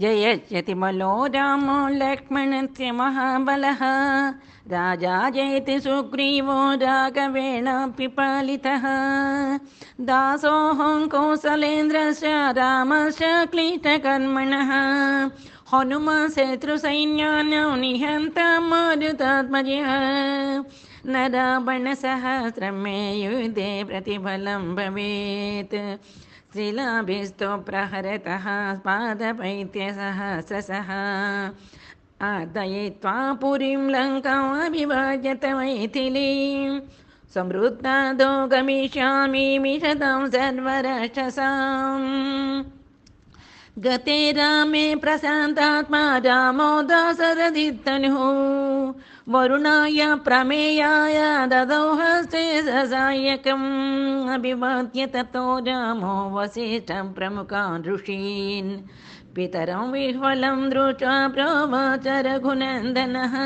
जयति लक्ष्मण लक्ष्मणस्य महाबलः राजा जयति सुग्रीवो राघवेण पिपालितः दासोऽहं कौसलेन्द्रस्य रामस्य क्लिष्टकर्मणः हनुमशत्रुसैन्यानां निहन्तामारुतात्मजः न रावणसहस्रमे युधे प्रतिफलं भवेत् शिलाभिस्तो प्रहरतः पादपैत्यसहस्रसः आर्दयित्वा पुरीं लङ्कामभिभाजत मैथिलीं समृद्धादो गमिष्यामि मिषदं सर्वरक्षसां गते रामे प्रशान्तात्मा रामो वरुणाय प्रमेयाय ददौ हस्ते ससायकम् अभिवाद्य ततो रामो वसिष्ठं प्रमुखान् ऋषीन् पितरं विह्वलं दृष्ट्वा प्रोवाच रघुनन्दनः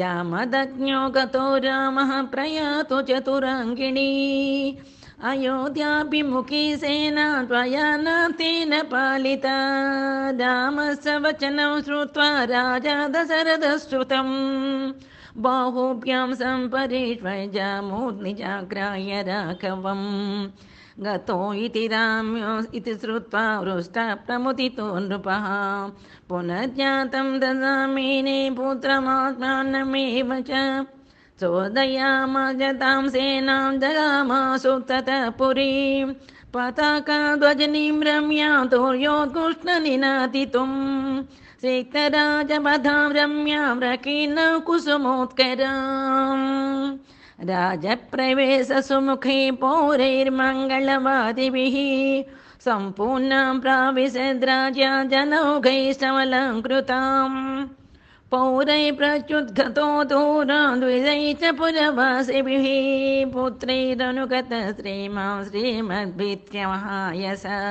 जामदज्ञो गतो रामः प्रयातु चतुरङ्गिणी अयोध्याभिमुखी सेना त्वया न तेन पालिता रामस्य वचनं श्रुत्वा राजा दशरथश्रुतम् बाहुभ्यां सम्परिष्वज मूर्निजाग्राह्य राघवम् गतो इति राम्यो इति श्रुत्वा वृष्टा प्रमुदितो नृपः पुनर्जातं ददामिने पुत्रमात्मानमेव च चोदयामाजतां सेनां जगामासु ततः पुरीं पताकाध्वजनीं रम्या तूर्योत्कृष्णनिनातितुम् सिक्तराजपथां रम्यां रकीर्णौ कुसुमोत्कराम् राजप्रवेशसुमुखे पौरैर्मङ्गलवादिभिः सम्पूर्णां प्राविशद्राजा जनौघैश्चमलङ्कृताम् पौरैः प्रच्युद्गतो दूरद्विजै च पुरवासिभिः पुत्रैरनुगतश्रीमां श्रीमद्भीत्यसः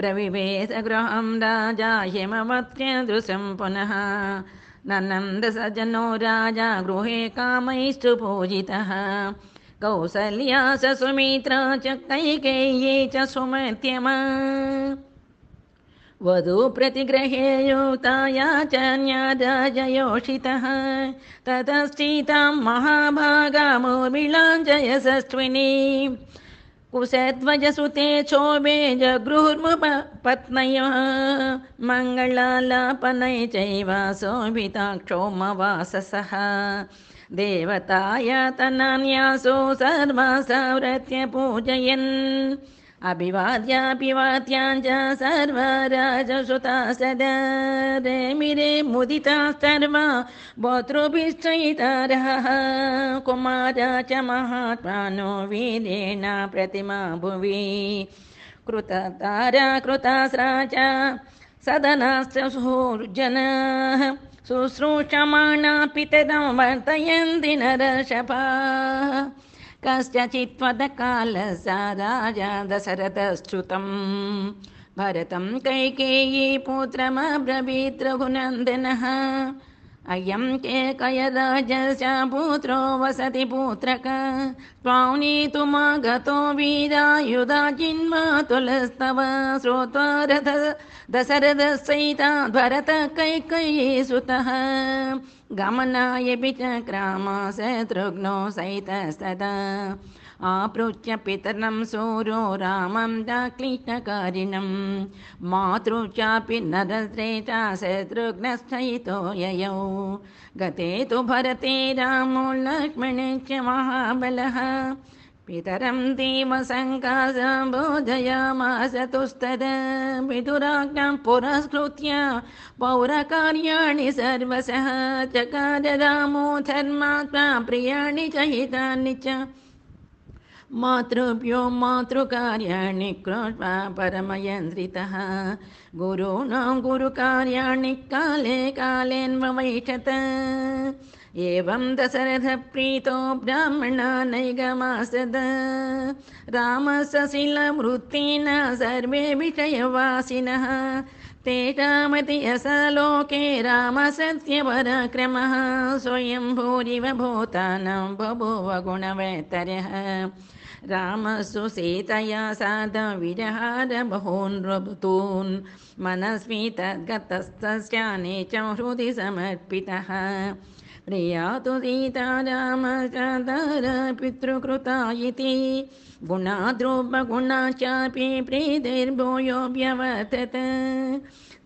प्रविभेशगृहं राजा हिमवत्य दृश्यं पुनः ननन्दसज्जनो राजा गृहे कामैस्तु पूजितः कौसल्या स सुमित्रा च कैकेय्यै च सुमत्यमा वधू प्रतिगृहे युक्ताया चान्यादा जयोषितः ततश्चीतां कुशध्वजसुते चोभे जगृर्मु पत्नय चैव सोभिता क्षोमवाससः देवताया तनान्यासो सर्वासा पूजयन् अभिवाद्याभिवाद्याञ्च सर्वराजसुता रेमिरे मुदिता सर्वा भोतृभिश्चैतारः च महात्मानो वीरेण प्रतिमा भुवि कृततारा कृतास्रा च सदनाश्च सुहूर्जनाः शुश्रूषमाणा पितरं वर्तयन्ति नरशपाः कस्यचित्त्वदकालसाराजा दशरथश्रुतम् भरतं कैकेयी पुत्रमब्रवीत्रघुनन्दनः अयं केकयराजस्य पुत्रो वसति पुत्रक त्वानीतुमागतो जिन्मा तुलस्तव श्रोत्वा रथ भरत कैकयी सुतः गमनाय क्रामा विचक्रामा शत्रुघ्नो सहितस्तदा आप्रोच्य पितरं सूरो रामं दाक्लिष्टकारिणं मातृ चापि नरश्रेष्ठा शत्रुघ्नस्थयितो ययौ गते तु भरते रामो लक्ष्मणश्च महाबलः पितरं देवसङ्कासम्बोधयामास तुस्तद विदुराज्ञां पुरस्कृत्य पौरकार्याणि सर्वशः चकार रामो धर्मात्मा प्रियाणि च हितानि च मातृभ्यो मातृकार्याणि कृत्वा परमयन्द्रितः गुरूणां गुरुकार्याणि काले वैषत एवं दशरथप्रीतो ब्राह्मणानैगमासद रामसशिलवृत्तिन सर्वे विषयवासिनः तेषामति असलोके रामसत्यपराक्रमः स्वयं भूरिव भूतानां बभूव गुणवैतर्यः राम सुसीतया साधविरहारभून् रुभूतून् मनस्मि तद्गतस्तस्याने च हृदि समर्पितः प्रिया तु सीता राम च धरपितृकृता इति गुणा द्रौपगुणाश्चापि प्रीतिर्भूयोऽप्यवर्तत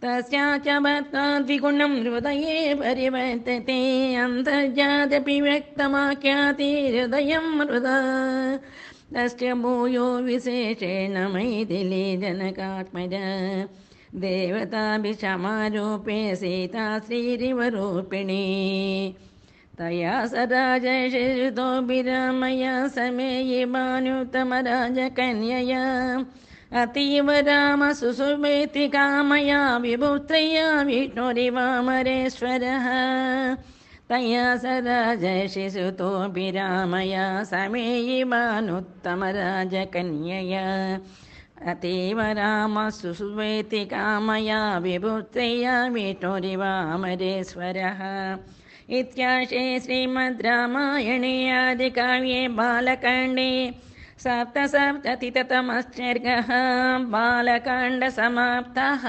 तस्या च भक्ता द्विगुणं हृदये परिवर्तते अन्तर्जादपि व्यक्तमाख्यातिहृदयं मृदा तस्य भूयो विशेषेण मैथिलीजनकात्मज देवताभिक्षमारूपे सीता श्रीरिव तया स जयशितोभिरामया समेयि भानुतमराजकन्यया अतीव रामसुसुभेति कामया विभुत्रया विष्णुरिवामरेश्वरः तया सदाजयशिशुतोऽभि रामया समेयिवानुत्तमराजकन्यया अतीव राम सुतिकामया विभूतया वेटोरि वामरेश्वरः इत्याशी श्रीमद् रामायणे आदिकाव्ये बालकाण्डे सप्तसप्ततिततमश्चर्गः बालकाण्डसमाप्तः